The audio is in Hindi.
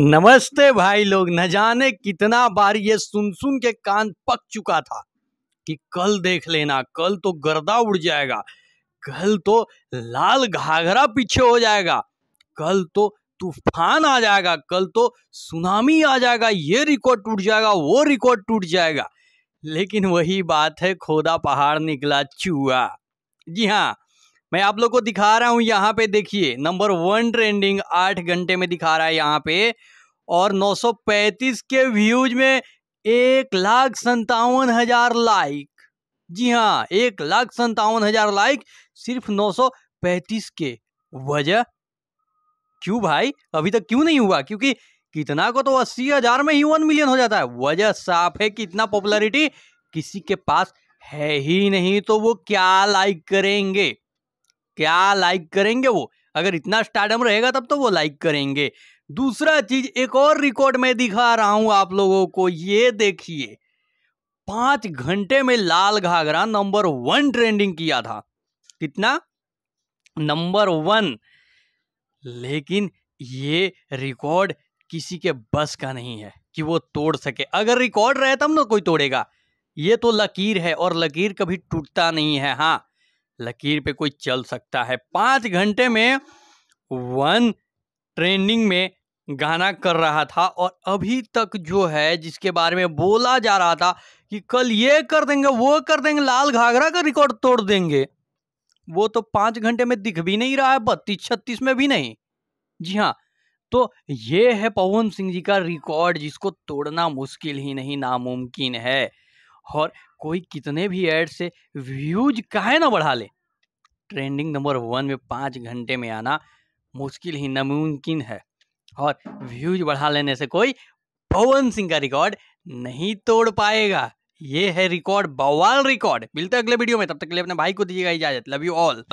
नमस्ते भाई लोग न जाने कितना बार ये सुन सुन के कान पक चुका था कि कल देख लेना कल तो गर्दा उड़ जाएगा कल तो लाल घाघरा पीछे हो जाएगा कल तो तूफान आ जाएगा कल तो सुनामी आ जाएगा ये रिकॉर्ड टूट जाएगा वो रिकॉर्ड टूट जाएगा लेकिन वही बात है खोदा पहाड़ निकला चूहा जी हाँ मैं आप लोग को दिखा रहा हूं यहाँ पे देखिए नंबर वन ट्रेंडिंग आठ घंटे में दिखा रहा है यहाँ पे और 935 के व्यूज में एक लाख संतावन हजार लाइक जी हाँ एक लाख संतावन हजार लाइक सिर्फ 935 के वजह क्यों भाई अभी तक क्यों नहीं हुआ क्योंकि कितना को तो अस्सी हजार में ही वन मिलियन हो जाता है वजह साफ है कि इतना पॉपुलरिटी किसी के पास है ही नहीं तो वो क्या लाइक करेंगे क्या लाइक करेंगे वो अगर इतना स्टार्डम रहेगा तब तो वो लाइक करेंगे दूसरा चीज एक और रिकॉर्ड में दिखा रहा हूं आप लोगों को ये देखिए पांच घंटे में Lal Ghaghra number one trending किया था कितना नंबर वन लेकिन ये रिकॉर्ड किसी के बस का नहीं है कि वो तोड़ सके अगर रिकॉर्ड रहे तब ना कोई तोड़ेगा ये तो लकीर है और लकीर कभी टूटता नहीं है हाँ लकीर पे कोई चल सकता है पाँच घंटे में वन ट्रेंडिंग में गाना कर रहा था और अभी तक जो है जिसके बारे में बोला जा रहा था कि कल ये कर देंगे वो कर देंगे लाल घाघरा का रिकॉर्ड तोड़ देंगे वो तो पाँच घंटे में दिख भी नहीं रहा है बत्तीस छत्तीस में भी नहीं जी हाँ तो ये है पवन सिंह जी का रिकॉर्ड जिसको तोड़ना मुश्किल ही नहीं नामुमकिन है और कोई कितने भी ऐड से व्यूज काहे ना बढ़ा ले ट्रेंडिंग नंबर वन में पाँच घंटे में आना मुश्किल ही नामुमकिन है और व्यूज बढ़ा लेने से कोई पवन सिंह का रिकॉर्ड नहीं तोड़ पाएगा ये है रिकॉर्ड बवाल रिकॉर्ड मिलते अगले वीडियो में तब तक के लिए अपने भाई को दीजिएगा इजाजत लव यू ऑल